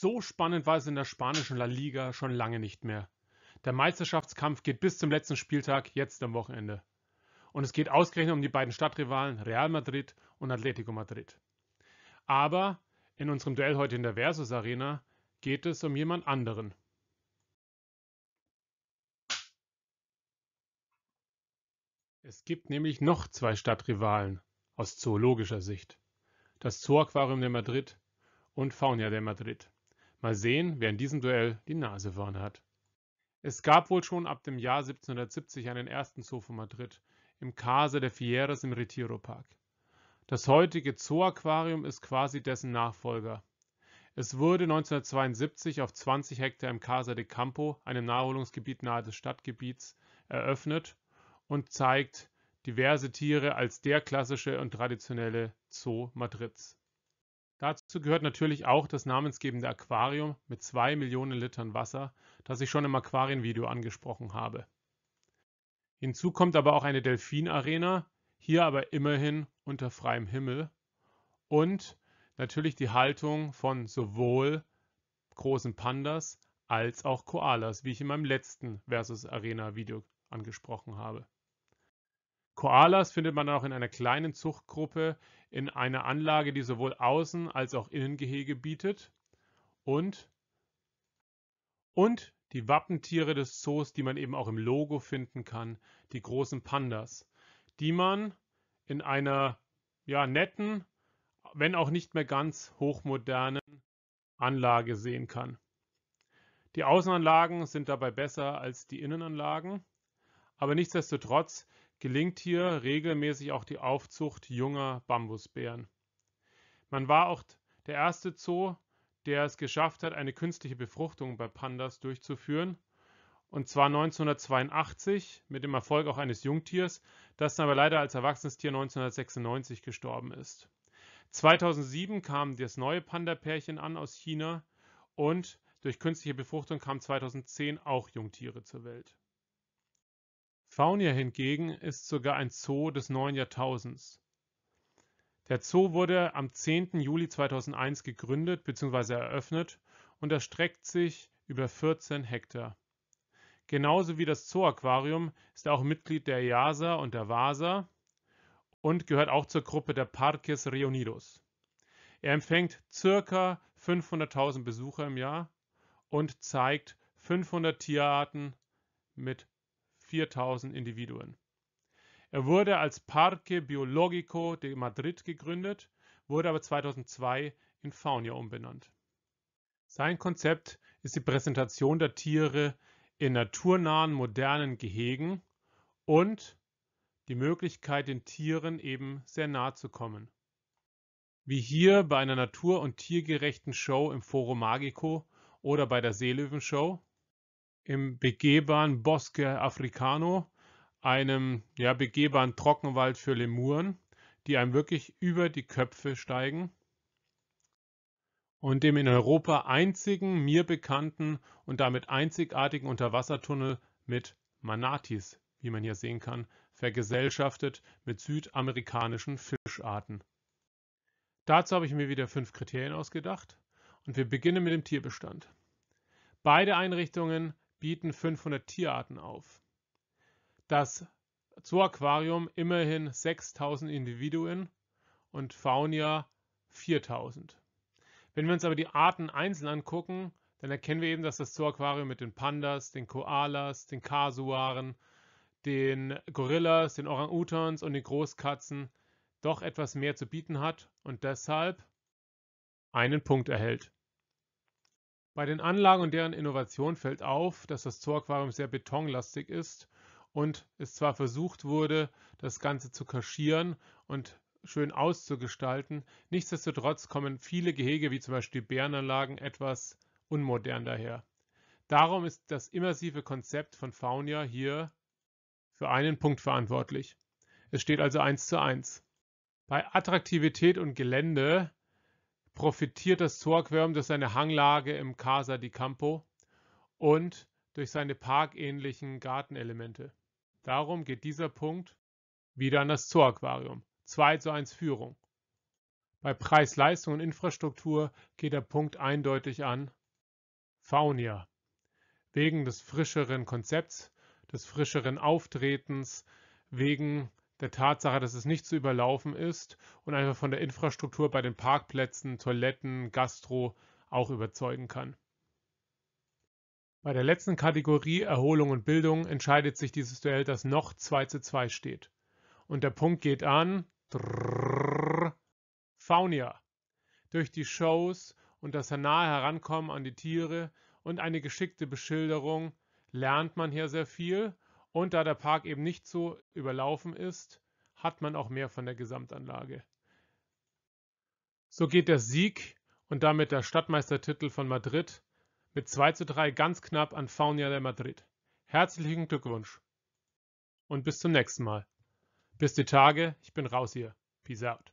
So spannend war es in der spanischen La Liga schon lange nicht mehr. Der Meisterschaftskampf geht bis zum letzten Spieltag, jetzt am Wochenende. Und es geht ausgerechnet um die beiden Stadtrivalen Real Madrid und Atletico Madrid. Aber in unserem Duell heute in der Versus Arena geht es um jemand anderen. Es gibt nämlich noch zwei Stadtrivalen aus zoologischer Sicht. Das Zoo-Aquarium de Madrid und Faunia de Madrid. Mal sehen, wer in diesem Duell die Nase vorn hat. Es gab wohl schon ab dem Jahr 1770 einen ersten Zoo von Madrid, im Casa de Fieras im Retiro Park. Das heutige Zoo-Aquarium ist quasi dessen Nachfolger. Es wurde 1972 auf 20 Hektar im Casa de Campo, einem Naherholungsgebiet nahe des Stadtgebiets, eröffnet und zeigt diverse Tiere als der klassische und traditionelle Zoo Madrids. Dazu gehört natürlich auch das namensgebende Aquarium mit zwei Millionen Litern Wasser, das ich schon im Aquarienvideo angesprochen habe. Hinzu kommt aber auch eine Delfinarena, hier aber immerhin unter freiem Himmel und natürlich die Haltung von sowohl großen Pandas als auch Koalas, wie ich in meinem letzten Versus Arena Video angesprochen habe. Koalas findet man auch in einer kleinen Zuchtgruppe in einer Anlage, die sowohl Außen- als auch Innengehege bietet. Und, und die Wappentiere des Zoos, die man eben auch im Logo finden kann, die großen Pandas, die man in einer ja, netten, wenn auch nicht mehr ganz hochmodernen Anlage sehen kann. Die Außenanlagen sind dabei besser als die Innenanlagen. Aber nichtsdestotrotz gelingt hier regelmäßig auch die Aufzucht junger Bambusbären. Man war auch der erste Zoo, der es geschafft hat, eine künstliche Befruchtung bei Pandas durchzuführen. Und zwar 1982 mit dem Erfolg auch eines Jungtiers, das dann aber leider als erwachsenes Tier 1996 gestorben ist. 2007 kam das neue Panda-Pärchen an aus China und durch künstliche Befruchtung kamen 2010 auch Jungtiere zur Welt. Faunia hingegen ist sogar ein Zoo des neuen Jahrtausends. Der Zoo wurde am 10. Juli 2001 gegründet bzw. eröffnet und erstreckt sich über 14 Hektar. Genauso wie das Zoo-Aquarium ist er auch Mitglied der EASA und der VASA und gehört auch zur Gruppe der Parques Reunidos. Er empfängt ca. 500.000 Besucher im Jahr und zeigt 500 Tierarten mit 4000 Individuen. Er wurde als Parque Biológico de Madrid gegründet, wurde aber 2002 in Faunia umbenannt. Sein Konzept ist die Präsentation der Tiere in naturnahen, modernen Gehegen und die Möglichkeit, den Tieren eben sehr nahe zu kommen. Wie hier bei einer natur- und tiergerechten Show im Forum Magico oder bei der Seelöwenshow, im begehbaren Bosque Africano, einem ja, begehbaren Trockenwald für Lemuren, die einem wirklich über die Köpfe steigen und dem in Europa einzigen, mir bekannten und damit einzigartigen Unterwassertunnel mit Manatis, wie man hier sehen kann, vergesellschaftet mit südamerikanischen Fischarten. Dazu habe ich mir wieder fünf Kriterien ausgedacht und wir beginnen mit dem Tierbestand. Beide Einrichtungen bieten 500 Tierarten auf. Das Zoo-Aquarium immerhin 6000 Individuen und Faunia 4000. Wenn wir uns aber die Arten einzeln angucken, dann erkennen wir eben, dass das Zoo-Aquarium mit den Pandas, den Koalas, den Kasuaren, den Gorillas, den Orang-Utans und den Großkatzen doch etwas mehr zu bieten hat und deshalb einen Punkt erhält. Bei den Anlagen und deren Innovation fällt auf, dass das zoo sehr betonlastig ist und es zwar versucht wurde, das Ganze zu kaschieren und schön auszugestalten, nichtsdestotrotz kommen viele Gehege, wie zum Beispiel Bärenanlagen, etwas unmodern daher. Darum ist das immersive Konzept von Faunia hier für einen Punkt verantwortlich. Es steht also eins zu eins. Bei Attraktivität und Gelände profitiert das Zorquerm durch seine Hanglage im Casa di Campo und durch seine parkähnlichen Gartenelemente. Darum geht dieser Punkt wieder an das Zoo-Aquarium. 2 zu 1 Führung. Bei Preis, Leistung und Infrastruktur geht der Punkt eindeutig an Faunia. Wegen des frischeren Konzepts, des frischeren Auftretens, wegen der Tatsache, dass es nicht zu überlaufen ist und einfach von der Infrastruktur bei den Parkplätzen, Toiletten, Gastro auch überzeugen kann. Bei der letzten Kategorie Erholung und Bildung entscheidet sich dieses Duell, das noch 2 zu 2 steht. Und der Punkt geht an drrr, Faunia. Durch die Shows und das nahe Herankommen an die Tiere und eine geschickte Beschilderung lernt man hier sehr viel und da der Park eben nicht so überlaufen ist, hat man auch mehr von der Gesamtanlage. So geht der Sieg und damit der Stadtmeistertitel von Madrid mit 2 zu 3 ganz knapp an Faunia de Madrid. Herzlichen Glückwunsch und bis zum nächsten Mal. Bis die Tage, ich bin raus hier. Peace out.